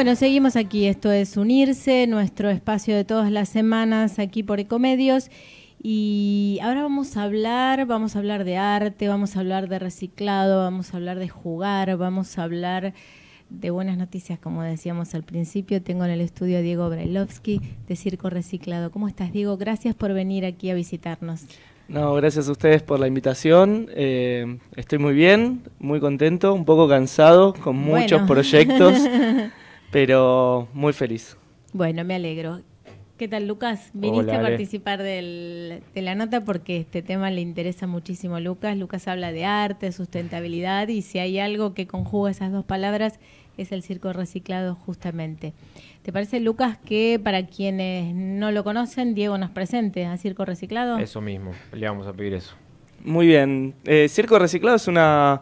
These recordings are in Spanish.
Bueno, seguimos aquí. Esto es Unirse, nuestro espacio de todas las semanas aquí por Ecomedios. Y ahora vamos a hablar, vamos a hablar de arte, vamos a hablar de reciclado, vamos a hablar de jugar, vamos a hablar de buenas noticias, como decíamos al principio. Tengo en el estudio a Diego Brailovsky de Circo Reciclado. ¿Cómo estás, Diego? Gracias por venir aquí a visitarnos. No, gracias a ustedes por la invitación. Eh, estoy muy bien, muy contento, un poco cansado, con muchos proyectos. pero muy feliz. Bueno, me alegro. ¿Qué tal, Lucas? Viniste a participar de la nota porque este tema le interesa muchísimo a Lucas. Lucas habla de arte, sustentabilidad y si hay algo que conjuga esas dos palabras es el circo reciclado justamente. ¿Te parece, Lucas, que para quienes no lo conocen, Diego nos presente a Circo Reciclado? Eso mismo, le vamos a pedir eso. Muy bien. Eh, circo Reciclado es una,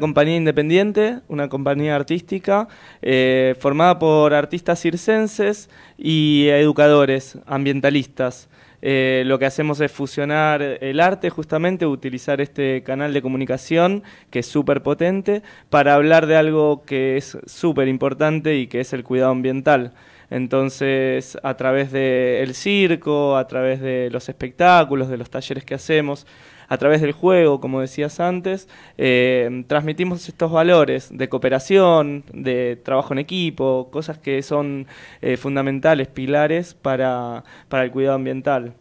compañía independiente, una compañía artística, eh, formada por artistas circenses y educadores ambientalistas. Eh, lo que hacemos es fusionar el arte, justamente, utilizar este canal de comunicación que es súper potente para hablar de algo que es súper importante y que es el cuidado ambiental. Entonces, a través del circo, a través de los espectáculos, de los talleres que hacemos, a través del juego, como decías antes, eh, transmitimos estos valores de cooperación, de trabajo en equipo, cosas que son eh, fundamentales, pilares para, para el cuidado ambiental.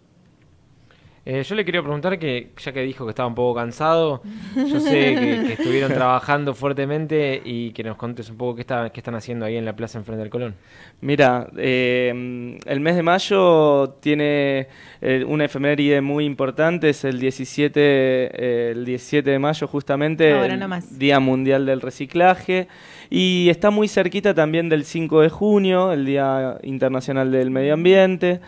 Eh, yo le quería preguntar que, ya que dijo que estaba un poco cansado, yo sé que, estuvieron trabajando fuertemente y que nos contes un poco qué, están haciendo ahí en la plaza enfrente del Colón. Mira, eh, el mes de mayo tiene eh, una efeméride muy importante, es el 17, eh, el 17 de mayo justamente, Día Mundial del Reciclaje, y está muy cerquita también del 5 de junio, el Día Internacional del Medio Ambiente.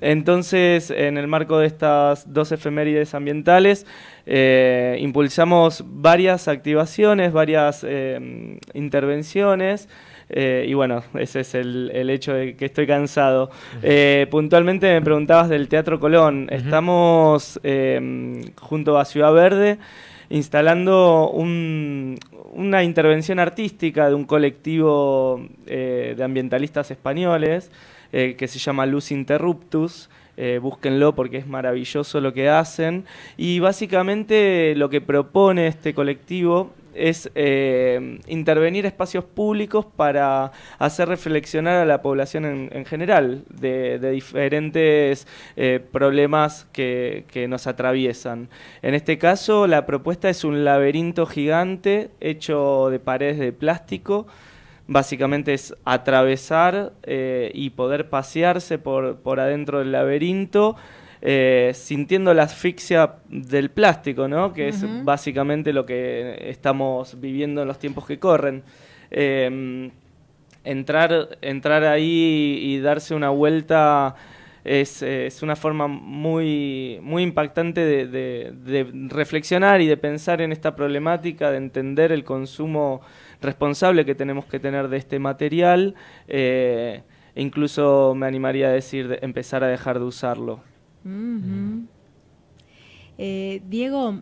Entonces, en el marco de estas dos efemérides ambientales, eh, impulsamos varias activaciones, varias eh, intervenciones. Eh, y bueno, ese es el, hecho de que estoy cansado. puntualmente me preguntabas del Teatro Colón. Estamos junto a Ciudad Verde instalando una intervención artística de un colectivo de ambientalistas españoles. Eh, que se llama Luz Interruptus. Eh, búsquenlo porque es maravilloso lo que hacen. Y básicamente lo que propone este colectivo es eh, intervenir espacios públicos para hacer reflexionar a la población en, general de, diferentes problemas que, nos atraviesan. En este caso, la propuesta es un laberinto gigante hecho de paredes de plástico básicamente es atravesar eh, y poder pasearse por, adentro del laberinto. Eh, sintiendo la asfixia del plástico, ¿no? Que es básicamente lo que estamos viviendo en los tiempos que corren. Eh, entrar, entrar ahí y darse una vuelta eh, es, una forma muy, muy impactante de, reflexionar y de pensar en esta problemática, de entender el consumo responsable que tenemos que tener de este material. Eh, e incluso me animaría a decir empezar a dejar de usarlo. Eh, Diego,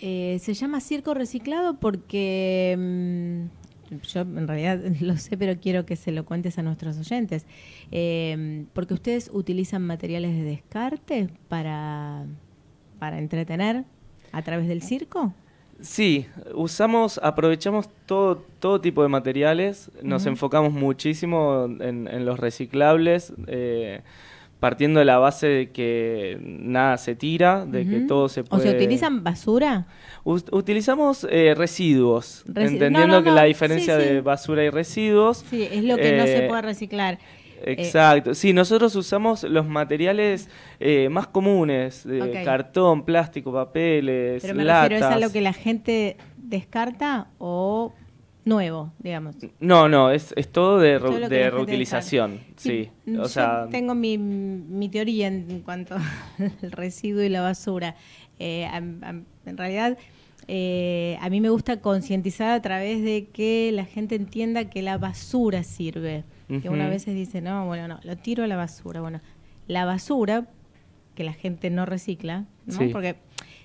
se llama circo reciclado porque... Mm, yo en realidad lo sé, pero quiero que se lo cuentes a nuestros oyentes, em, porque ustedes utilizan materiales de descarte para, para entretener a través del circo. Sí, usamos, aprovechamos todo, todo tipo de materiales, nos enfocamos muchísimo en, los reciclables. Eh, partiendo de la base de que nada se tira, de que todo se puede... ¿O se utilizan basura? utilizamos eh, residuos, entendiendo que la diferencia de basura y residuos... Sí, es lo que no se eh, puede reciclar. Eh, exacto, sí, nosotros usamos los materiales más comunes, cartón, plástico, papeles, Pero ¿es algo lo que la gente descarta o nuevo, digamos. No, no, es, todo de, reutilización, sí. Mm, tengo mi, teoría en cuanto al residuo y la basura. Eh, en realidad, eh, a mí me gusta concientizar a través de que la gente entienda que la basura sirve. Que una vez dice, no, bueno, no, lo tiro a la basura. Bueno, la basura, que la gente no recicla, ¿no? Porque,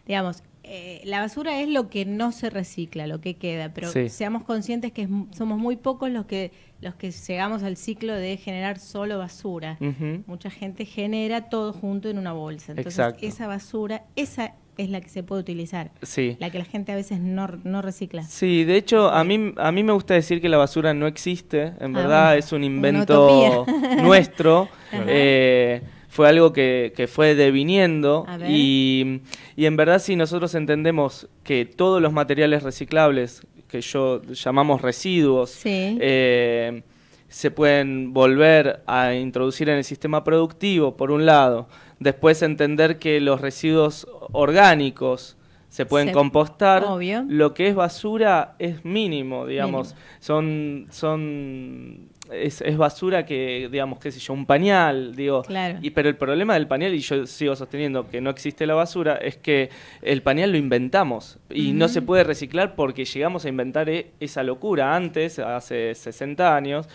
digamos, eh, la basura es lo que no se recicla, lo que queda, pero seamos conscientes que somos muy pocos los que los que llegamos al ciclo de generar solo basura. Mucha gente genera todo junto en una bolsa. Entonces, esa basura, esa es la que se puede utilizar, sí. la que la gente a veces no, recicla. Sí, de hecho, a mí, a mí me gusta decir que la basura no existe, en ah, verdad es un invento nuestro. eh, fue algo que, fue deviniendo y, en verdad si nosotros entendemos que todos los materiales reciclables, que yo llamamos residuos, eh, se pueden volver a introducir en el sistema productivo, por un lado, después entender que los residuos orgánicos, se pueden compostar. Lo que es basura es mínimo, digamos. Son, son es, basura que, digamos, qué sé yo, un pañal, digo. Claro. Y, pero el problema del pañal, y yo sigo sosteniendo que no existe la basura, es que el pañal lo inventamos y no se puede reciclar porque llegamos a inventar e, esa locura antes, hace 60 años.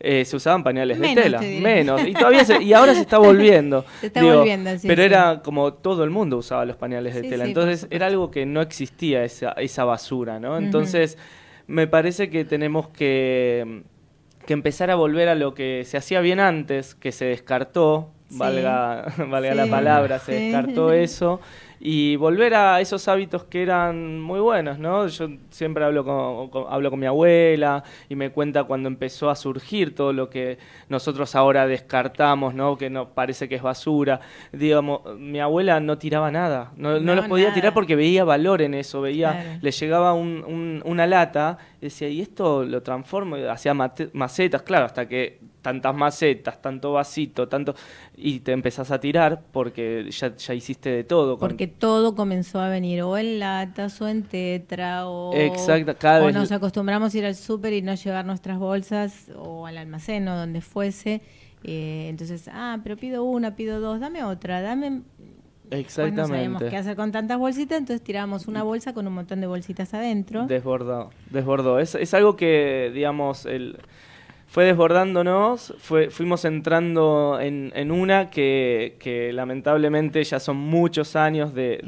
Eh, se usaban pañales de tela, menos. Y todavía y ahora se está volviendo. Se está volviendo, sí, Pero era como todo el mundo usaba los pañales de tela. Entonces era algo que no existía esa, esa basura, ¿no? Entonces, me parece que tenemos que que empezar a volver a lo que se hacía bien antes, que se descartó, valga, valga la palabra, se descartó eso, y volver a esos hábitos que eran muy buenos, ¿no? Yo siempre hablo con, hablo con mi abuela y me cuenta cuando empezó a surgir todo lo que nosotros ahora descartamos, ¿no? Que nos parece que es basura. Digamos, mi abuela no tiraba nada, no, no, los podía tirar porque veía valor en eso, veía, le llegaba una lata y decía, y esto lo transformo, hacía macetas, claro, hasta que tantas macetas, tanto vasito, tanto... Y te empezás a tirar porque ya, hiciste de todo. Porque todo comenzó a venir o en latas o en tetra o, Exacto, cada vez nos acostumbramos a ir al súper y no llevar nuestras bolsas o al almacén o donde fuese. Eh, entonces, ah, pero pido una, pido dos, dame otra, dame... Exactamente. Pues no sabemos qué hacer con tantas bolsitas, entonces tiramos una mm. bolsa con un montón de bolsitas adentro. Desbordó, desbordó. Es, es algo que, digamos, el fue desbordándonos, fue, fuimos entrando en, una que, lamentablemente ya son muchos años de,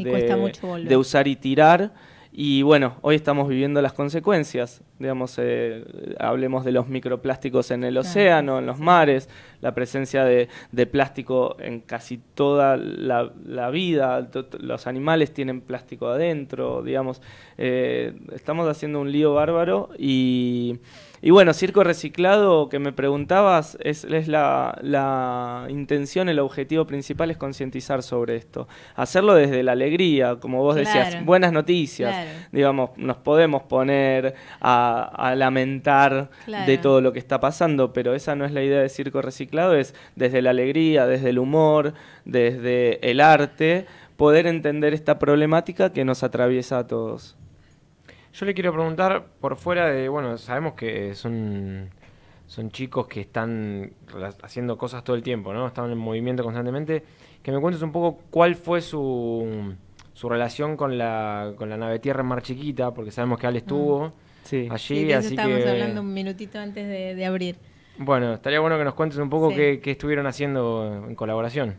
usar y tirar. Y bueno, hoy estamos viviendo las consecuencias, digamos, eh, hablemos de los microplásticos en el océano, en los mares, la presencia de, plástico en casi toda la, vida, los animales tienen plástico adentro, digamos, eh, estamos haciendo un lío bárbaro y... Y bueno, Circo Reciclado, que me preguntabas, es, la, intención, el objetivo principal es concientizar sobre esto. Hacerlo desde la alegría, como vos decías, buenas noticias. Digamos, nos podemos poner a, lamentar de todo lo que está pasando, pero esa no es la idea de Circo Reciclado, es desde la alegría, desde el humor, desde el arte, poder entender esta problemática que nos atraviesa a todos. Yo le quiero preguntar, por fuera de, bueno, sabemos que son, son chicos que están haciendo cosas todo el tiempo, ¿no? Están en movimiento constantemente. Que me cuentes un poco cuál fue su, su relación con la, con la nave tierra más Chiquita, porque sabemos que Al estuvo mm, allí. Sí, estábamos hablando un minutito antes de, abrir. Bueno, estaría bueno que nos cuentes un poco qué, qué, estuvieron haciendo en colaboración.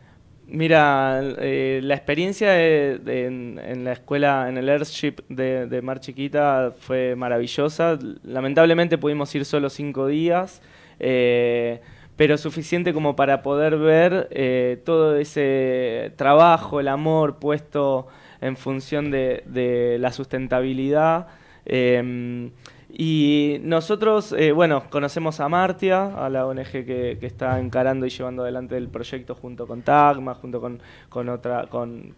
Mira, eh, la experiencia en, la escuela, en el airship de, Mar Chiquita fue maravillosa. Lamentablemente pudimos ir solo cinco días, eh, pero suficiente como para poder ver eh, todo ese trabajo, el amor puesto en función de, la sustentabilidad. Em, y nosotros, eh, bueno, conocemos a Martia, a la ONG que, está encarando y llevando adelante el proyecto junto con TAGMA, junto con, otra, con,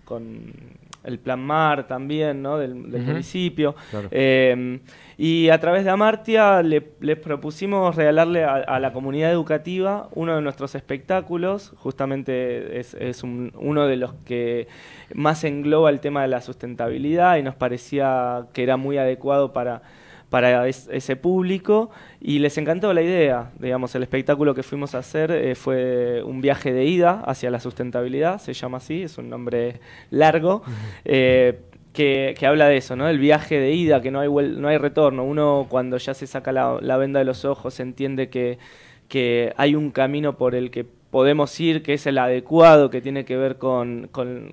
el Plan Mar también, ¿no? Del, municipio. Em, y a través de Amartia les propusimos regalarle a, la comunidad educativa uno de nuestros espectáculos, justamente es, uno de los que más engloba el tema de la sustentabilidad y nos parecía que era muy adecuado para para ese público y les encantó la idea. Digamos, el espectáculo que fuimos a hacer eh, fue un viaje de ida hacia la sustentabilidad, se llama así, es un nombre largo. Eh, que, habla de eso, ¿no? El viaje de ida, que no hay, no hay retorno. Uno cuando ya se saca la, venda de los ojos entiende que, que hay un camino por el que podemos ir, que es el adecuado, que tiene que ver con,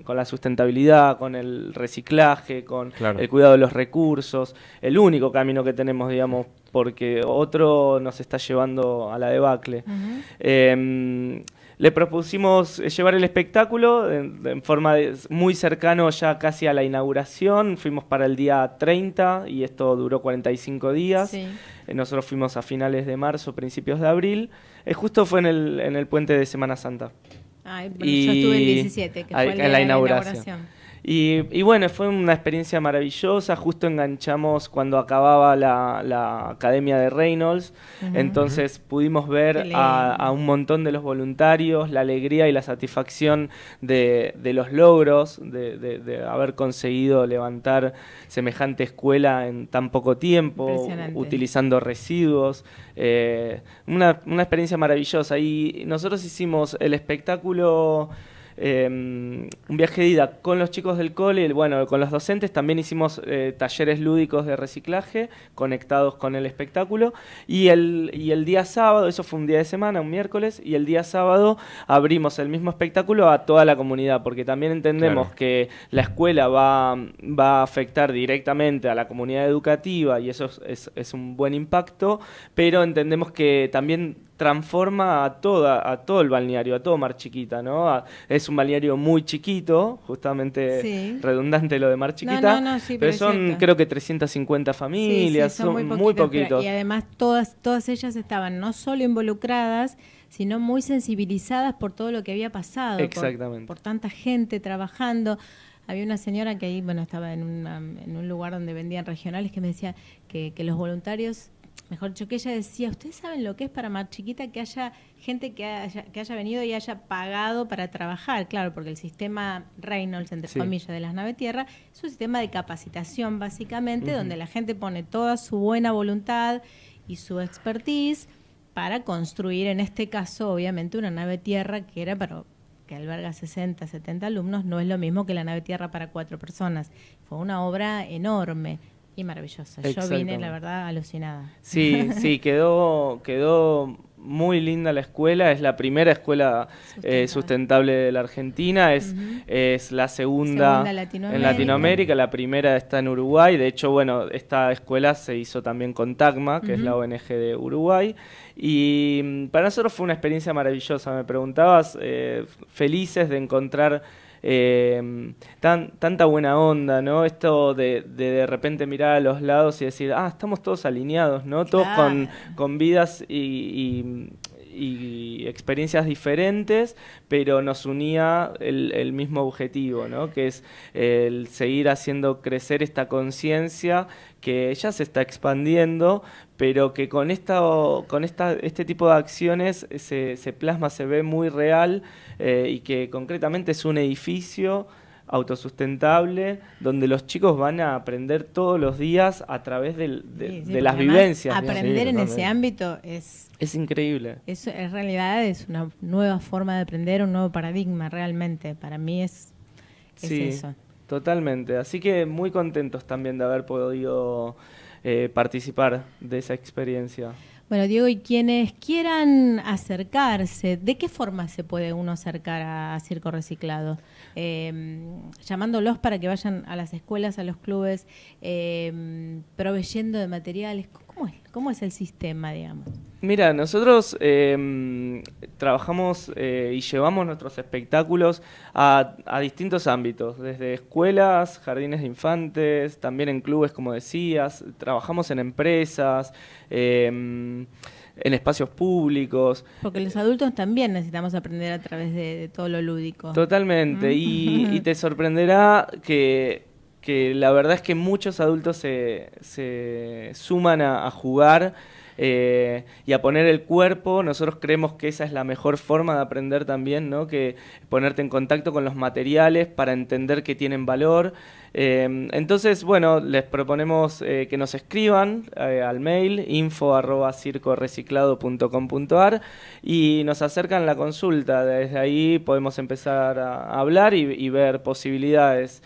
la sustentabilidad, con el reciclaje, con el cuidado de los recursos, el único camino que tenemos, digamos, porque otro nos está llevando a la debacle le propusimos eh, llevar el espectáculo en, forma muy cercano ya casi a la inauguración. Fuimos para el día 30 y esto duró 45 días. Sí. Eh, nosotros fuimos a finales de marzo, principios de abril. Eh, justo fue en el, en el puente de Semana Santa. Ah, yo estuve el 17, que fue en la inauguración. Y, bueno, fue una experiencia maravillosa. Justo enganchamos cuando acababa la, Academia de Reynolds. Entonces pudimos ver a, un montón de los voluntarios, la alegría y la satisfacción de, los logros, de, haber conseguido levantar semejante escuela en tan poco tiempo, utilizando residuos. Eh, una, una experiencia maravillosa. Y nosotros hicimos el espectáculo. Em, un viaje de ida con los chicos del cole, bueno, con los docentes, también hicimos eh, talleres lúdicos de reciclaje conectados con el espectáculo y el, el día sábado, eso fue un día de semana, un miércoles, y el día sábado abrimos el mismo espectáculo a toda la comunidad, porque también entendemos que la escuela va, va a afectar directamente a la comunidad educativa y eso es un buen impacto, pero entendemos que también transforma a, toda, a todo el balneario, a todo Mar Chiquita, ¿no? es un balneario muy chiquito, justamente redundante lo de Mar Chiquita, pero, son creo que 350 familias, son, muy, poquitos. y además todas, todas ellas estaban no solo involucradas, sino muy sensibilizadas por todo lo que había pasado, Exactamente. Por, tanta gente trabajando. Había una señora que ahí, bueno, estaba en, en un lugar donde vendían regionales que me decía que los voluntarios mejor dicho, que ella decía, ¿ustedes saben lo que es para más chiquita que haya gente que haya, que haya venido y haya pagado para trabajar? Claro, porque el sistema Reynolds, entre comillas, de las nave tierra, es un sistema de capacitación básicamente, donde la gente pone toda su buena voluntad y su expertise para construir, en este caso, obviamente, una nave tierra que era para que alberga 60, 70 alumnos, no es lo mismo que la nave tierra para cuatro personas. Fue una obra enorme y maravillosa. Yo vine, la verdad, alucinada. Sí, sí, quedó, quedó muy linda la escuela, es la primera escuela eh, sustentable, de la Argentina, es, es la segunda, en Latinoamérica, la primera está en Uruguay, de hecho, bueno, esta escuela se hizo también con TACMA, que es la ONG de Uruguay, y mm, para nosotros fue una experiencia maravillosa, me preguntabas, eh, felices de encontrar eh, tan, tanta buena onda, ¿no? Esto de, de, repente mirar a los lados y decir, ah, estamos todos alineados, ¿no? Todos con, con vidas y, y y experiencias diferentes, pero nos unía el, mismo objetivo, ¿no? que es el seguir haciendo crecer esta conciencia que ya se está expandiendo, pero que con, con este tipo de acciones se, plasma, se ve muy real eh, y que concretamente es un edificio autosustentable, donde los chicos van a aprender todos los días a través de, las vivencias. Aprender en ese ámbito es... Es increíble. Es, en realidad es una nueva forma de aprender, un nuevo paradigma realmente. Para mí es, eso. Totalmente. Así que muy contentos también de haber podido eh, participar de esa experiencia. Bueno, Diego, y quienes quieran acercarse, ¿de qué forma se puede uno acercar a, Circo Reciclado? Em, llamándolos para que vayan a las escuelas, a los clubes, em, proveyendo de materiales, ¿cómo es ¿Cómo es el sistema, digamos? Mira, nosotros em, trabajamos eh, y llevamos nuestros espectáculos a, distintos ámbitos, desde escuelas, jardines de infantes, también en clubes, como decías, trabajamos en empresas. Em, en espacios públicos. Porque los adultos también necesitamos aprender a través de, todo lo lúdico. Totalmente, ¿Mm? y te sorprenderá que que la verdad es que muchos adultos se, se suman a, a jugar eh, y a poner el cuerpo. Nosotros creemos que esa es la mejor forma de aprender también, ¿no? que ponerte en contacto con los materiales para entender que tienen valor. Eh, entonces, bueno, les proponemos eh, que nos escriban al mail ar y nos acercan la consulta. Desde ahí podemos empezar a hablar y, ver posibilidades.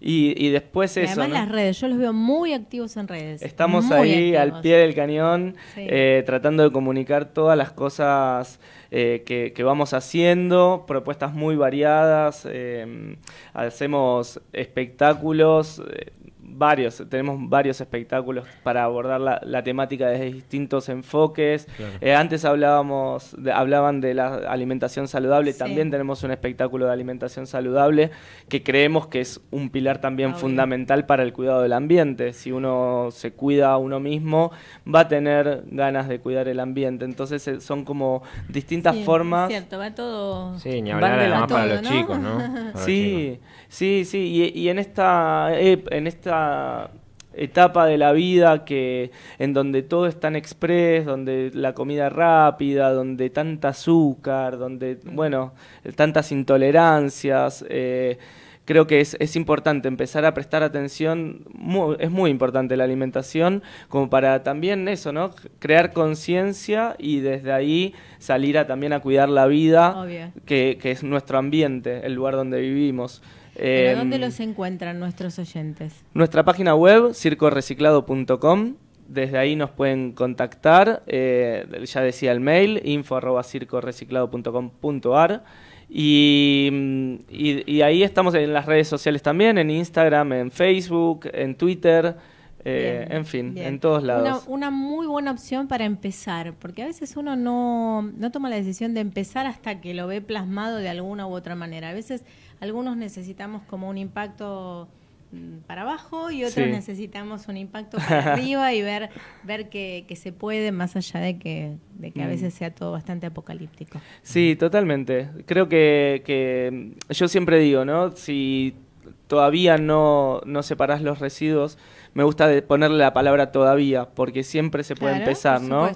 Y, después eso. Además, las redes, yo los veo muy activos en redes. Estamos ahí al pie del cañón, eh, tratando de comunicar todas las cosas eh, que, que, vamos haciendo, propuestas muy variadas. Eh, hacemos espectáculos varios, tenemos varios espectáculos para abordar la, temática desde distintos enfoques. Eh, antes hablábamos, hablaban de la alimentación saludable, también tenemos un espectáculo de alimentación saludable que creemos que es un pilar también fundamental para el cuidado del ambiente. Si uno se cuida a uno mismo, va a tener ganas de cuidar el ambiente. Entonces eh, son como distintas formas. Es cierto, va todo. Sí, ni para los chicos, ¿no? sí, sí, sí, y, y en esta en esta etapa de la vida que en donde todo es tan express, donde la comida rápida, donde tanta azúcar, donde bueno, tantas intolerancias, eh, creo que es, es, importante empezar a prestar atención, es muy importante la alimentación, como para también eso, ¿no? Crear conciencia y desde ahí salir también a cuidar la vida, que, que es nuestro ambiente, el lugar donde vivimos. ¿Pero em, dónde los encuentran nuestros oyentes? Nuestra página web, circoreciclado.com. Desde ahí nos pueden contactar. Eh, ya decía el mail, info.circoreciclado.com.ar. Y, y, y, ahí estamos en las redes sociales también, en Instagram, en Facebook, en Twitter. Eh, en fin, en todos lados. Una, muy buena opción para empezar, porque a veces uno no toma la decisión de empezar hasta que lo ve plasmado de alguna u otra manera. A veces algunos necesitamos como un impacto mm, para abajo y otros necesitamos un impacto para arriba y ver, ver que, se puede más allá de que, de que a mm. veces sea todo bastante apocalíptico. Sí, totalmente. Creo que, que mm, yo siempre digo, ¿no? Si todavía no, no separás los residuos, me gusta ponerle la palabra todavía, porque siempre se puede empezar, ¿no?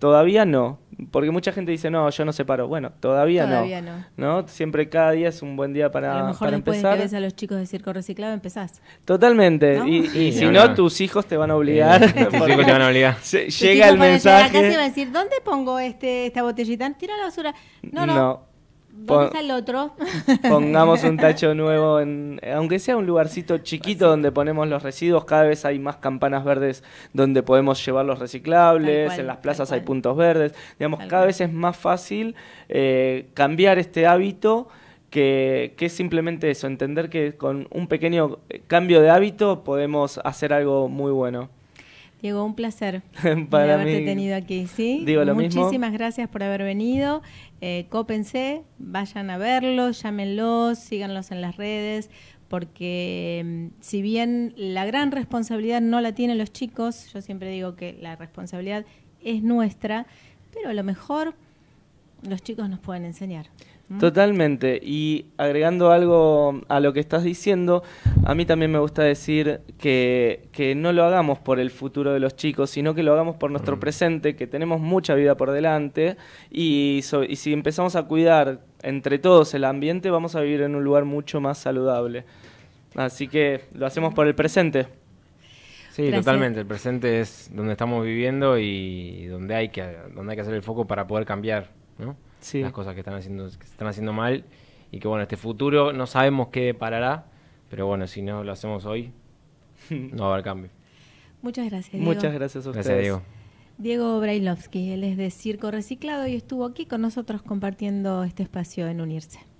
Todavía no, porque mucha gente dice, no, yo no separo. Bueno, todavía, no, no. Siempre cada día es un buen día para, a lo mejor empezar. a los chicos de circo reciclado, empezás. Totalmente. Y, si no, tus hijos te van a eh, obligar. tus hijos te van a obligar. llega el mensaje. Acá se va a decir, ¿dónde pongo este, esta botellita? Tira la basura. No, no. Vamos otro. Pongamos un tacho nuevo, en, aunque sea un lugarcito chiquito donde ponemos los residuos, cada vez hay más campanas verdes donde podemos llevar los reciclables, en las plazas hay puntos verdes, digamos, cada vez es más fácil eh, cambiar este hábito. Que, que, es simplemente eso, entender que con un pequeño eh, cambio de hábito podemos hacer algo muy bueno. Diego, un placer Para haberte tenido aquí. ¿sí? Digo lo Muchísimas gracias por haber venido. Eh, cópense, vayan a verlos, llámenlos, síganlos en las redes, porque mm, si bien la gran responsabilidad no la tienen los chicos, yo siempre digo que la responsabilidad es nuestra, pero a lo mejor los chicos nos pueden enseñar. Totalmente. Y agregando algo a lo que estás diciendo, a mí también me gusta decir que, que, no lo hagamos por el futuro de los chicos, sino que lo hagamos por nuestro mm. presente, que tenemos mucha vida por delante y, y si empezamos a cuidar entre todos el ambiente, vamos a vivir en un lugar mucho más saludable. Así que lo hacemos por el presente. Sí, totalmente. El presente es donde estamos viviendo y donde hay que, donde hay que hacer el foco para poder cambiar, ¿no? las cosas que están, haciendo, que están haciendo mal y que bueno, este futuro no sabemos qué parará, pero bueno, si no lo hacemos hoy, no va a haber cambio. Muchas gracias. Diego. Muchas gracias a ustedes. Gracias, Diego. Diego Brailovsky, él es de Circo Reciclado y estuvo aquí con nosotros compartiendo este espacio en Unirse.